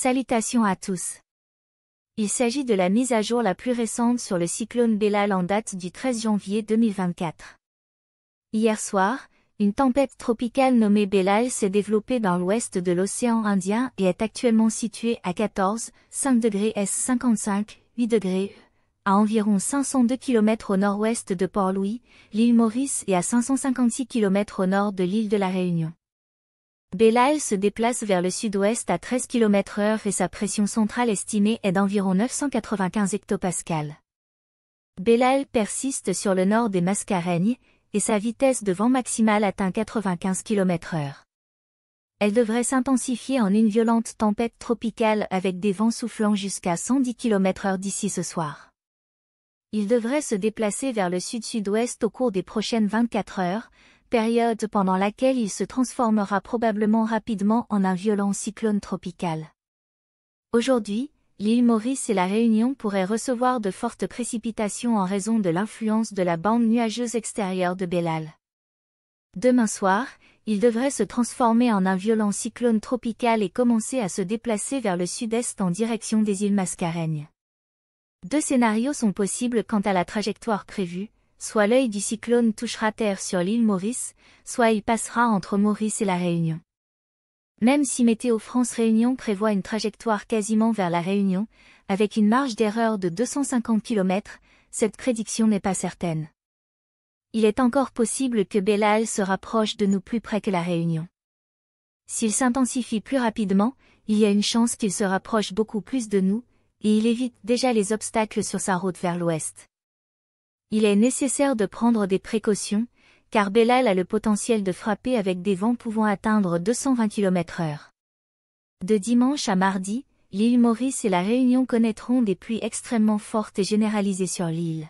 Salutations à tous. Il s'agit de la mise à jour la plus récente sur le cyclone Bellal en date du 13 janvier 2024. Hier soir, une tempête tropicale nommée Bellal s'est développée dans l'ouest de l'océan Indien et est actuellement située à 14, 5 S 55, 8 à environ 502 km au nord-ouest de Port-Louis, l'île Maurice et à 556 km au nord de l'île de la Réunion. Bélal se déplace vers le sud-ouest à 13 km heure et sa pression centrale estimée est d'environ 995 hectopascales. Bélal persiste sur le nord des Mascareignes, et sa vitesse de vent maximale atteint 95 km heure. Elle devrait s'intensifier en une violente tempête tropicale avec des vents soufflant jusqu'à 110 km heure d'ici ce soir. Il devrait se déplacer vers le sud-sud-ouest au cours des prochaines 24 heures, période pendant laquelle il se transformera probablement rapidement en un violent cyclone tropical. Aujourd'hui, l'île Maurice et la Réunion pourraient recevoir de fortes précipitations en raison de l'influence de la bande nuageuse extérieure de Bellal. Demain soir, il devrait se transformer en un violent cyclone tropical et commencer à se déplacer vers le sud-est en direction des îles Mascareignes. Deux scénarios sont possibles quant à la trajectoire prévue, soit l'œil du cyclone touchera terre sur l'île Maurice, soit il passera entre Maurice et la Réunion. Même si Météo France Réunion prévoit une trajectoire quasiment vers la Réunion, avec une marge d'erreur de 250 km, cette prédiction n'est pas certaine. Il est encore possible que Belal se rapproche de nous plus près que la Réunion. S'il s'intensifie plus rapidement, il y a une chance qu'il se rapproche beaucoup plus de nous, et il évite déjà les obstacles sur sa route vers l'ouest. Il est nécessaire de prendre des précautions, car Bellal a le potentiel de frapper avec des vents pouvant atteindre 220 km h De dimanche à mardi, l'île Maurice et la Réunion connaîtront des pluies extrêmement fortes et généralisées sur l'île.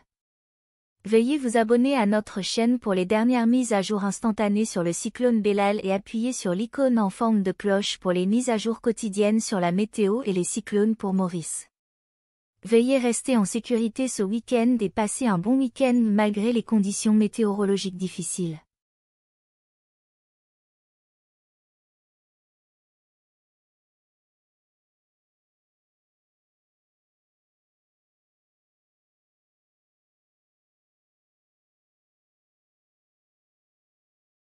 Veuillez vous abonner à notre chaîne pour les dernières mises à jour instantanées sur le cyclone Bellal et appuyez sur l'icône en forme de cloche pour les mises à jour quotidiennes sur la météo et les cyclones pour Maurice. Veillez rester en sécurité ce week-end et passer un bon week-end malgré les conditions météorologiques difficiles.